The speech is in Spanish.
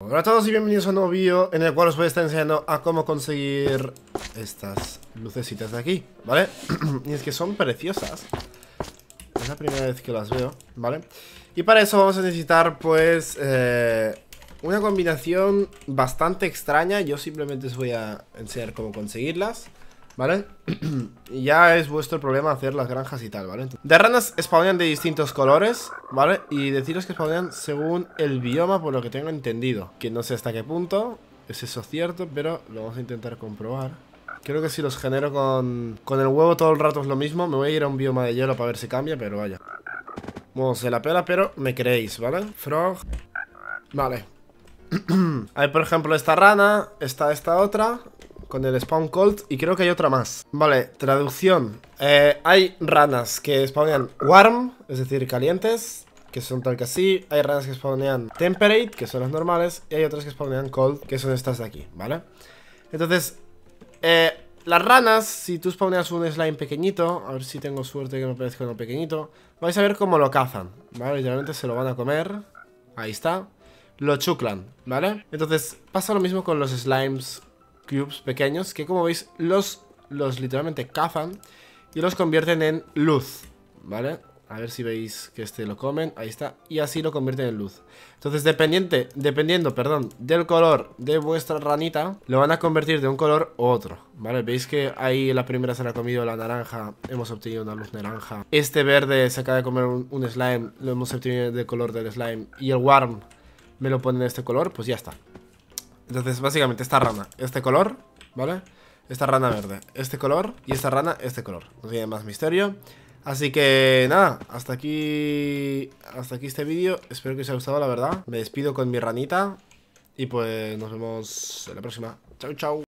Hola a todos y bienvenidos a un nuevo vídeo en el cual os voy a estar enseñando a cómo conseguir estas lucecitas de aquí, ¿vale? y es que son preciosas. Es la primera vez que las veo, ¿vale? Y para eso vamos a necesitar, pues, eh, una combinación bastante extraña. Yo simplemente os voy a enseñar cómo conseguirlas. ¿Vale? ya es vuestro problema hacer las granjas y tal, ¿vale? de ranas spawnean de distintos colores, ¿vale? Y deciros que spawnean según el bioma, por lo que tengo entendido. Que no sé hasta qué punto es eso cierto, pero lo vamos a intentar comprobar. Creo que si los genero con, con el huevo todo el rato es lo mismo. Me voy a ir a un bioma de hielo para ver si cambia, pero vaya. vamos se la pela, pero me creéis, ¿vale? Frog. Vale. Hay, por ejemplo, esta rana, está esta otra, con el spawn cold, y creo que hay otra más. Vale, traducción. Eh, hay ranas que spawnean warm, es decir, calientes, que son tal que así. Hay ranas que spawnean temperate, que son las normales, y hay otras que spawnean cold, que son estas de aquí, ¿vale? Entonces, eh, las ranas, si tú spawneas un slime pequeñito, a ver si tengo suerte que no parezca uno pequeñito, vais a ver cómo lo cazan, ¿vale? Literalmente se lo van a comer. Ahí está. Lo chuclan, ¿vale? Entonces, pasa lo mismo con los slimes cubes pequeños que como veis los, los literalmente cazan y los convierten en luz, ¿vale? A ver si veis que este lo comen, ahí está, y así lo convierten en luz. Entonces, dependiente, dependiendo, perdón, del color de vuestra ranita, lo van a convertir de un color u otro, ¿vale? Veis que ahí la primera se la ha comido la naranja, hemos obtenido una luz naranja. Este verde se acaba de comer un, slime, lo hemos obtenido de color del slime, y el warm me lo pone de este color, pues ya está. Entonces, básicamente, esta rana, este color, ¿vale? Esta rana verde, este color y esta rana, este color. No tiene más misterio. Así que nada, hasta aquí hasta aquí este vídeo. Espero que os haya gustado, la verdad. Me despido con mi ranita y pues nos vemos en la próxima. Chau, chau.